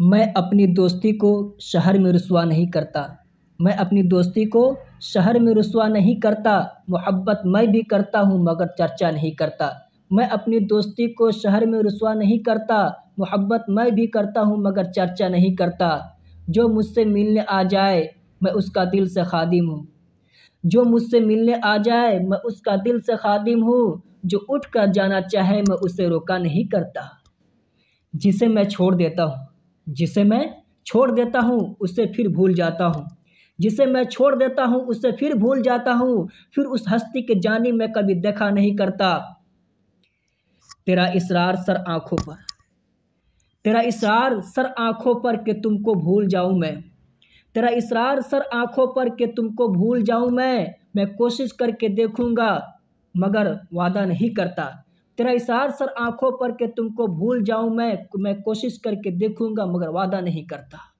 मैं अपनी दोस्ती को शहर में रसुआ नहीं करता मैं अपनी दोस्ती को शहर में रसुआ नहीं करता मोहब्बत मैं भी करता हूँ मगर चर्चा नहीं करता मैं अपनी दोस्ती को शहर में रसुआ नहीं करता मोहब्बत मैं भी करता हूँ मगर चर्चा नहीं करता जो मुझसे मिलने आ जाए मैं उसका दिल से खादिम हूँ जो मुझसे मिलने आ जाए मैं उसका दिल से खादिम हूँ जो उठ कर जाना चाहे मैं उसे रोका नहीं करता जिसे मैं छोड़ देता हूँ जिसे मैं छोड़ देता हूँ उसे फिर भूल जाता हूँ जिसे मैं छोड़ देता हूँ उसे फिर भूल जाता हूँ फिर उस हस्ती के जानी मैं कभी देखा नहीं करता तेरा इसरार सर आँखों पर तेरा इसरार सर आँखों पर कि तुमको भूल जाऊँ मैं तेरा इसरार सर आँखों पर कि तुमको भूल जाऊँ मैं मैं कोशिश करके देखूँगा मगर वादा नहीं करता तेरा इशार सर आंखों पर कि तुमको भूल जाऊं मैं मैं कोशिश करके देखूंगा मगर वादा नहीं करता